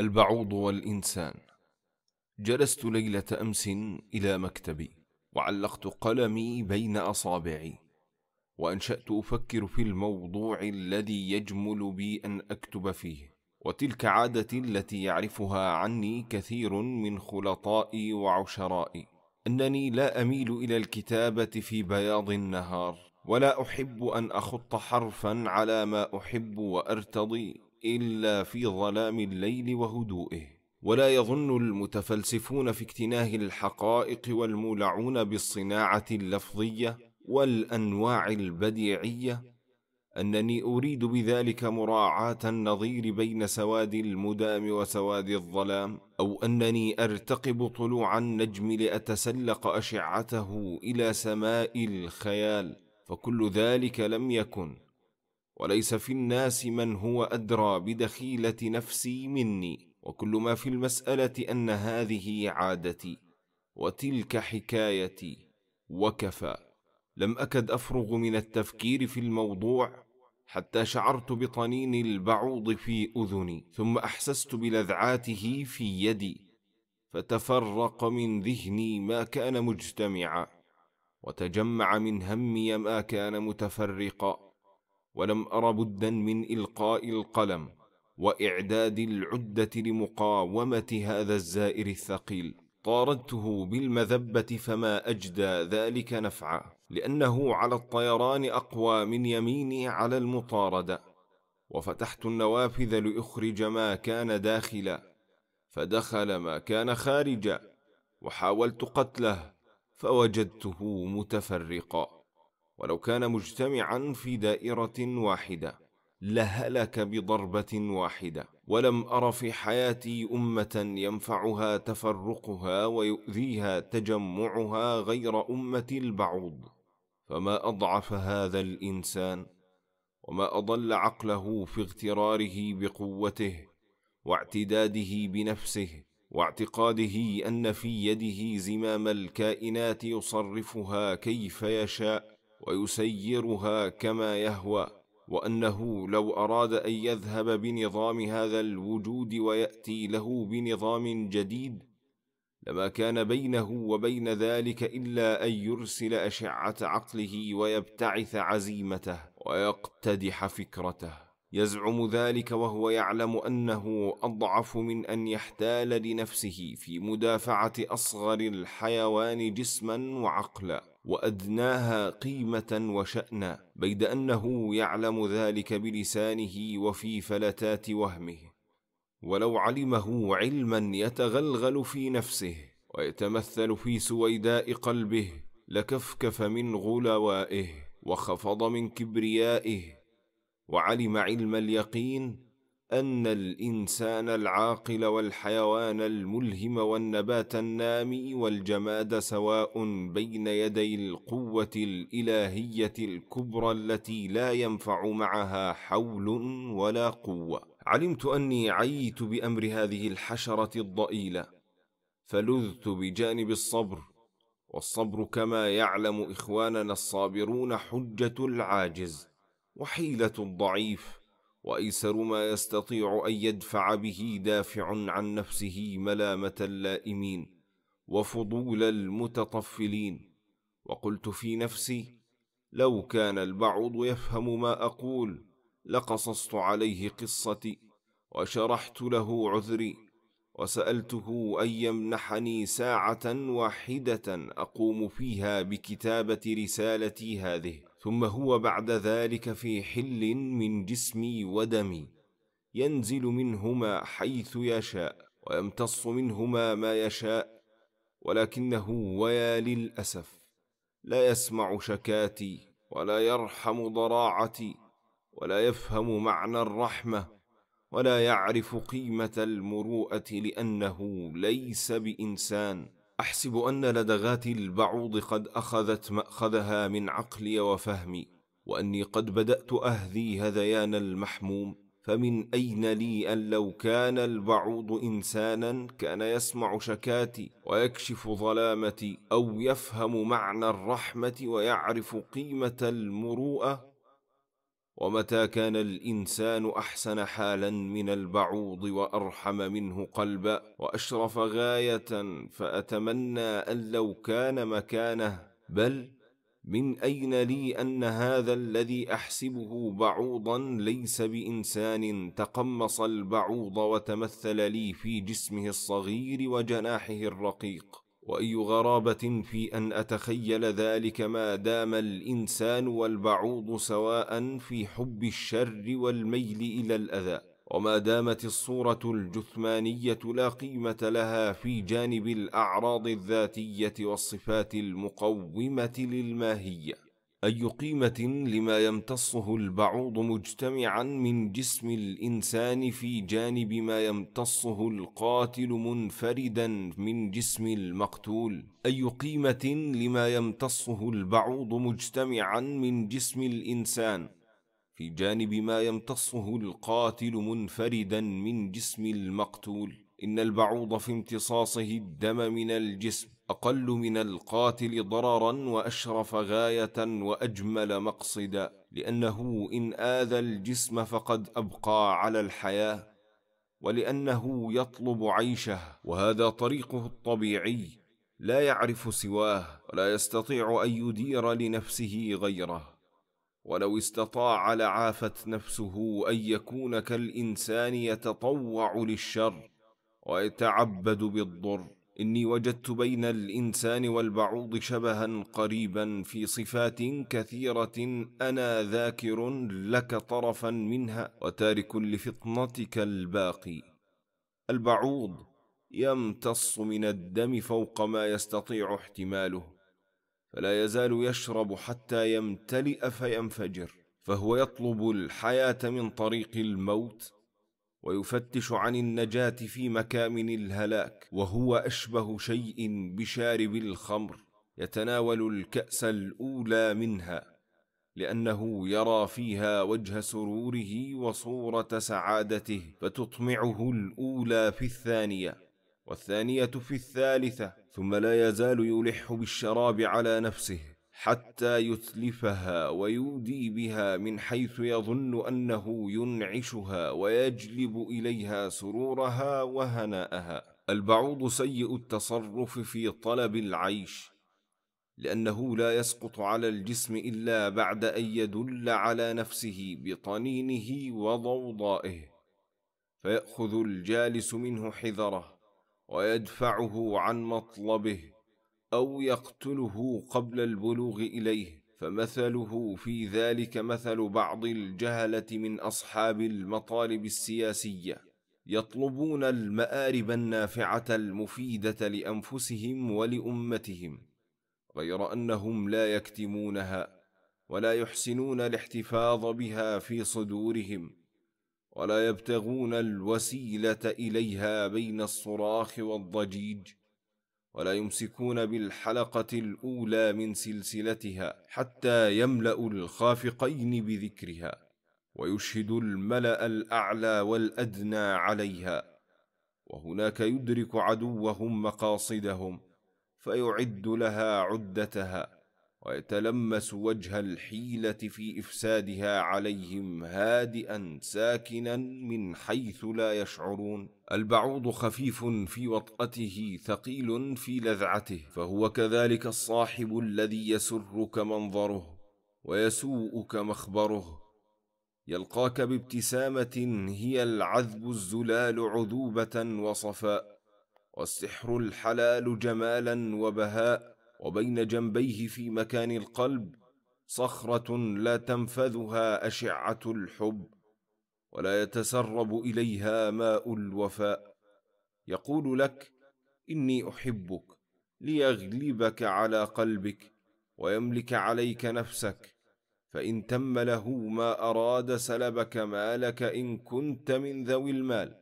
البعوض والإنسان جلست ليلة أمس إلى مكتبي وعلقت قلمي بين أصابعي وأنشأت أفكر في الموضوع الذي يجمل بي أن أكتب فيه وتلك عادتي التي يعرفها عني كثير من خلطائي وعشرائي أنني لا أميل إلى الكتابة في بياض النهار ولا أحب أن أخط حرفا على ما أحب وأرتضي الا في ظلام الليل وهدوئه ولا يظن المتفلسفون في اكتناه الحقائق والمولعون بالصناعه اللفظيه والانواع البديعيه انني اريد بذلك مراعاه النظير بين سواد المدام وسواد الظلام او انني ارتقب طلوع النجم لاتسلق اشعته الى سماء الخيال فكل ذلك لم يكن وليس في الناس من هو ادرى بدخيله نفسي مني وكل ما في المساله ان هذه عادتي وتلك حكايتي وكفى لم اكد افرغ من التفكير في الموضوع حتى شعرت بطنين البعوض في اذني ثم احسست بلذعاته في يدي فتفرق من ذهني ما كان مجتمعا وتجمع من همي ما كان متفرقا ولم أر بدا من إلقاء القلم وإعداد العدة لمقاومة هذا الزائر الثقيل طاردته بالمذبة فما أجدى ذلك نفعا لأنه على الطيران أقوى من يميني على المطاردة وفتحت النوافذ لأخرج ما كان داخلا فدخل ما كان خارجا وحاولت قتله فوجدته متفرقا ولو كان مجتمعا في دائره واحده لهلك بضربه واحده ولم ار في حياتي امه ينفعها تفرقها ويؤذيها تجمعها غير امه البعوض فما اضعف هذا الانسان وما اضل عقله في اغتراره بقوته واعتداده بنفسه واعتقاده ان في يده زمام الكائنات يصرفها كيف يشاء ويسيرها كما يهوى وانه لو اراد ان يذهب بنظام هذا الوجود وياتي له بنظام جديد لما كان بينه وبين ذلك الا ان يرسل اشعه عقله ويبتعث عزيمته ويقتدح فكرته يزعم ذلك وهو يعلم انه اضعف من ان يحتال لنفسه في مدافعه اصغر الحيوان جسما وعقلا وادناها قيمه وشانا بيد انه يعلم ذلك بلسانه وفي فلتات وهمه ولو علمه علما يتغلغل في نفسه ويتمثل في سويداء قلبه لكفكف من غلوائه وخفض من كبريائه وعلم علم اليقين ان الانسان العاقل والحيوان الملهم والنبات النامي والجماد سواء بين يدي القوه الالهيه الكبرى التي لا ينفع معها حول ولا قوه علمت اني عيت بامر هذه الحشره الضئيله فلذت بجانب الصبر والصبر كما يعلم اخواننا الصابرون حجه العاجز وحيلة الضعيف وأيسر ما يستطيع أن يدفع به دافع عن نفسه ملامة اللائمين وفضول المتطفلين وقلت في نفسي لو كان البعض يفهم ما أقول لقصصت عليه قصتي وشرحت له عذري وسألته أن يمنحني ساعة واحدة أقوم فيها بكتابة رسالتي هذه ثم هو بعد ذلك في حل من جسمي ودمي ينزل منهما حيث يشاء ويمتص منهما ما يشاء ولكنه ويا للاسف لا يسمع شكاتي ولا يرحم ضراعتي ولا يفهم معنى الرحمه ولا يعرف قيمه المروءه لانه ليس بانسان احسب ان لدغات البعوض قد اخذت ماخذها من عقلي وفهمي واني قد بدات اهذي هذيان المحموم فمن اين لي ان لو كان البعوض انسانا كان يسمع شكاتي ويكشف ظلامتي او يفهم معنى الرحمه ويعرف قيمه المروءه ومتى كان الانسان احسن حالا من البعوض وارحم منه قلبا واشرف غايه فاتمنى ان لو كان مكانه بل من اين لي ان هذا الذي احسبه بعوضا ليس بانسان تقمص البعوض وتمثل لي في جسمه الصغير وجناحه الرقيق واي غرابه في ان اتخيل ذلك ما دام الانسان والبعوض سواء في حب الشر والميل الى الاذى وما دامت الصوره الجثمانيه لا قيمه لها في جانب الاعراض الذاتيه والصفات المقومه للماهيه أي قيمة لما يمتصه البعوض مجتمعا من جسم الإنسان في جانب ما يمتصه القاتل منفردا من جسم المقتول أي قيمة لما يمتصه البعوض مجتمعا من جسم الإنسان في جانب ما يمتصه القاتل منفردا من جسم المقتول إن البعوض في امتصاصه الدم من الجسم أقل من القاتل ضررا وأشرف غاية وأجمل مقصدا لأنه إن آذى الجسم فقد أبقى على الحياة ولأنه يطلب عيشه وهذا طريقه الطبيعي لا يعرف سواه ولا يستطيع أن يدير لنفسه غيره ولو استطاع لعافت نفسه أن يكون كالإنسان يتطوع للشر ويتعبد بالضر اني وجدت بين الانسان والبعوض شبها قريبا في صفات كثيره انا ذاكر لك طرفا منها وتارك لفطنتك الباقي البعوض يمتص من الدم فوق ما يستطيع احتماله فلا يزال يشرب حتى يمتلئ فينفجر فهو يطلب الحياه من طريق الموت ويفتش عن النجاه في مكامن الهلاك وهو اشبه شيء بشارب الخمر يتناول الكاس الاولى منها لانه يرى فيها وجه سروره وصوره سعادته فتطمعه الاولى في الثانيه والثانيه في الثالثه ثم لا يزال يلح بالشراب على نفسه حتى يتلفها ويودي بها من حيث يظن انه ينعشها ويجلب اليها سرورها وهناءها البعوض سيء التصرف في طلب العيش لانه لا يسقط على الجسم الا بعد ان يدل على نفسه بطنينه وضوضائه فياخذ الجالس منه حذره ويدفعه عن مطلبه او يقتله قبل البلوغ اليه فمثله في ذلك مثل بعض الجهله من اصحاب المطالب السياسيه يطلبون المارب النافعه المفيده لانفسهم ولامتهم غير انهم لا يكتمونها ولا يحسنون الاحتفاظ بها في صدورهم ولا يبتغون الوسيله اليها بين الصراخ والضجيج ولا يمسكون بالحلقة الأولى من سلسلتها حتى يملأ الخافقين بذكرها ويشهد الملأ الأعلى والأدنى عليها وهناك يدرك عدوهم مقاصدهم فيعد لها عدتها ويتلمس وجه الحيله في افسادها عليهم هادئا ساكنا من حيث لا يشعرون البعوض خفيف في وطأته ثقيل في لذعته فهو كذلك الصاحب الذي يسرك منظره ويسوءك مخبره يلقاك بابتسامه هي العذب الزلال عذوبه وصفاء والسحر الحلال جمالا وبهاء وبين جنبيه في مكان القلب صخره لا تنفذها اشعه الحب ولا يتسرب اليها ماء الوفاء يقول لك اني احبك ليغلبك على قلبك ويملك عليك نفسك فان تم له ما اراد سلبك مالك ان كنت من ذوي المال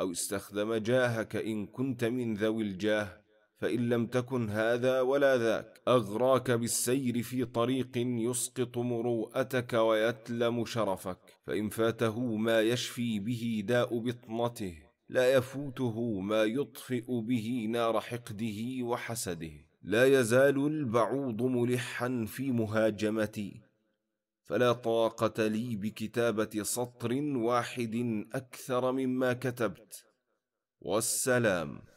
او استخدم جاهك ان كنت من ذوي الجاه فان لم تكن هذا ولا ذاك اغراك بالسير في طريق يسقط مروءتك ويتلم شرفك فان فاته ما يشفي به داء بطنته لا يفوته ما يطفئ به نار حقده وحسده لا يزال البعوض ملحا في مهاجمتي فلا طاقه لي بكتابه سطر واحد اكثر مما كتبت والسلام